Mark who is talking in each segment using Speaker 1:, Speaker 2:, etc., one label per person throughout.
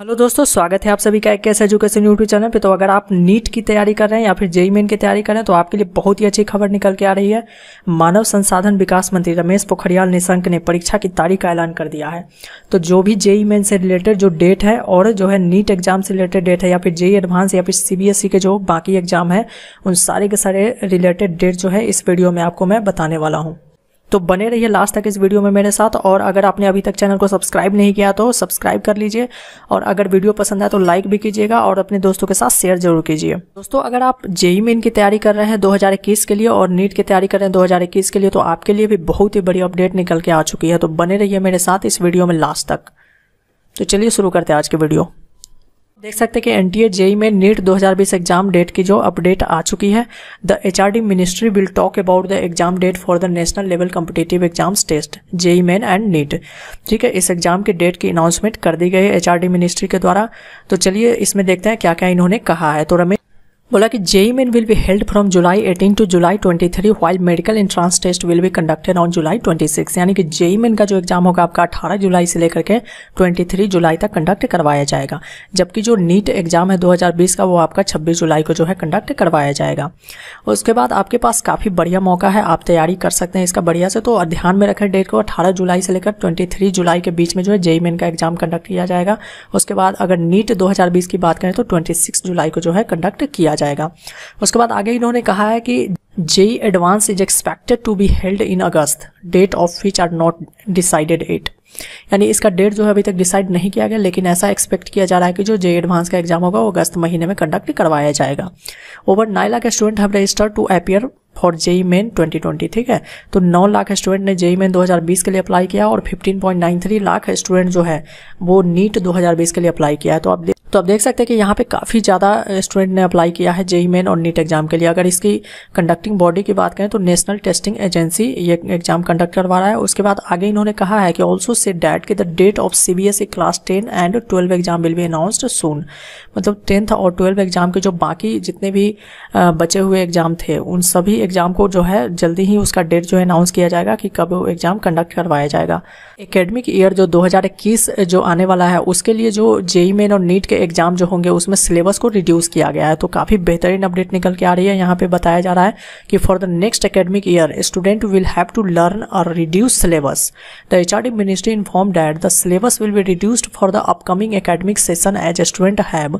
Speaker 1: Hello दोस्तों स्वागत है आप सभी का एक कैसे एजुकेशन यूट्यूब चैनल पे तो अगर आप नीट की तैयारी कर रहे हैं या फिर जेई मेन की तैयारी कर रहे हैं तो आपके लिए बहुत ही अच्छी खबर निकल के आ रही है मानव संसाधन विकास मंत्री रमेश पोखरियाल निशंक ने परीक्षा की तारीख का ऐलान कर दिया है तो जो भी जेई मेन से रिलेटेड जो डेट है और जो है नीट एग्जाम से रिलेटेड डेट है या फिर जेई एडवांस या फिर सी के जो बाकी एग्जाम है उन सारे के सारे रिलेटेड डेट जो है इस वीडियो में आपको मैं बताने वाला हूँ तो बने रहिए लास्ट तक इस वीडियो में मेरे साथ और अगर आपने अभी तक चैनल को सब्सक्राइब नहीं किया तो सब्सक्राइब कर लीजिए और अगर वीडियो पसंद आए तो लाइक भी कीजिएगा और अपने दोस्तों के साथ शेयर जरूर कीजिए दोस्तों अगर आप जेई मेन की तैयारी कर रहे हैं दो के लिए और नीट की तैयारी कर रहे हैं दो के लिए तो आपके लिए भी बहुत ही बड़ी अपडेट निकल के आ चुकी है तो बने रहिए मेरे साथ इस वीडियो में लास्ट तक तो चलिए शुरू करते हैं आज की वीडियो देख सकते हैं कि एन टी ए जेई में नीट 2020 एग्जाम डेट की जो अपडेट आ चुकी है the H R D ministry will talk about the exam date for the national level competitive exams test JEE main and NEET ठीक है इस एग्जाम की डेट की अनाउंसमेंट कर दी गई है एच आर डी मिनिस्ट्री के द्वारा तो चलिए इसमें देखते हैं क्या क्या इन्होंने कहा है तो रमेश बोला कि JEE main will be held from July 18 to July 23 while medical entrance test will be conducted on July 26 यानी कि जेई मेन का जो एग्जाम होगा आपका 18 जुलाई से लेकर के 23 जुलाई तक कंडक्ट करवाया जाएगा जबकि जो नीट एग्जाम है 2020 का वो आपका 26 जुलाई को जो है कंडक्ट करवाया जाएगा उसके बाद आपके पास काफ़ी बढ़िया मौका है आप तैयारी कर सकते हैं इसका बढ़िया से तो ध्यान में रखें डेट को अठारह जुलाई से लेकर ट्वेंटी जुलाई के बीच में जो है जेई मेन का एग्जाम कंडक्ट किया जाएगा उसके बाद अगर नीट दो की बात करें तो ट्वेंटी जुलाई को जो है कंडक्ट किया किया जाएगा उसके बाद आगे इन्होंने कहा है कि J advance is expected to be held in August date of which are not decided at यानी इसका डेट जो है अभी तक डिसाइड नहीं किया गया लेकिन ऐसा एक्सपेक्ट किया जा रहा है कि जो जे एडवांस का एग्जाम होगा वो अगस्त महीने में कंडक्ट करवाया जाएगा over nine lakh student have register to appear for JEE main 2020 ठीक है तो 9 लाख स्टूडेंट ने जेई मेन 2020 के लिए अप्लाई किया और 15.93 लाख स्टूडेंट जो है वो नीट 2020 के लिए अप्लाई किया है तो आप तो आप देख सकते हैं कि यहाँ पे काफ़ी ज़्यादा स्टूडेंट ने अप्लाई किया है जेई मेन e और नीट एग्जाम के लिए अगर इसकी कंडक्टिंग बॉडी की बात करें तो नेशनल टेस्टिंग एजेंसी ये एग्जाम कंडक्ट करवा रहा है उसके बाद आगे इन्होंने कहा है कि ऑल्सो से डैट के the date of C B S E class ten and twelve exam will be announced soon मतलब टेंथ और ट्वेल्व एग्जाम के जो बाकी जितने भी बचे हुए एग्जाम थे उन सभी एग्जाम को जो है जल्दी ही उसका डेट जो है अनाउंस किया जाएगा कि कब एग्जाम कंडक्ट करवाया जाएगा एकेडमिक ईयर जो 2021 जो आने वाला है उसके लिए जो जेई मेन e और नीट के एग्जाम जो होंगे उसमें सिलेबस को रिड्यूस किया गया है तो काफ़ी बेहतरीन अपडेट निकल के आ रही है यहाँ पे बताया जा रहा है कि for the next academic year student will have to learn और reduce syllabus the H R Wednesday informed that the syllabus will be reduced for the upcoming academic session as students have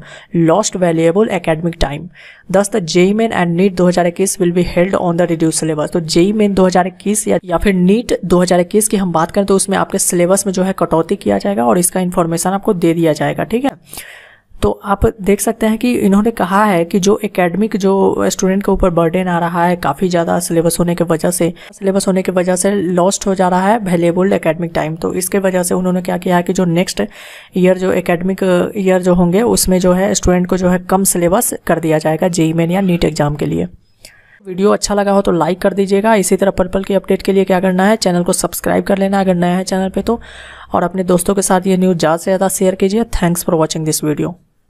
Speaker 1: lost valuable academic time. Thus, the JEE Main and NEET 2021 will be held on the reduced syllabus. so JEE Main 2021 या, या फिर NEET 2021 की हम बात करें तो उसमें आपके सिलेबस में जो है कटौती किया जाएगा और इसका इन्फॉर्मेशन आपको दे दिया जाएगा ठीक है तो आप देख सकते हैं कि इन्होंने कहा है कि जो एकेडमिक जो स्टूडेंट के ऊपर बर्डन आ रहा है काफ़ी ज़्यादा सिलेबस होने की वजह से सिलेबस होने की वजह से लॉस्ट हो जा रहा है वेलेबल एकेडमिक टाइम तो इसके वजह से उन्होंने क्या किया है कि जो नेक्स्ट ईयर जो एकेडमिक ईयर जो होंगे उसमें जो है स्टूडेंट को जो है कम सिलेबस कर दिया जाएगा जेई मेन या नीट एग्जाम के लिए वीडियो अच्छा लगा हो तो लाइक कर दीजिएगा इसी तरह पर्पल की अपडेट के लिए क्या करना है चैनल को सब्सक्राइब कर लेना अगर नया है चैनल पे तो और अपने दोस्तों के साथ ये न्यूज़ ज़्यादा से ज़्यादा शेयर कीजिए thanks for watching this video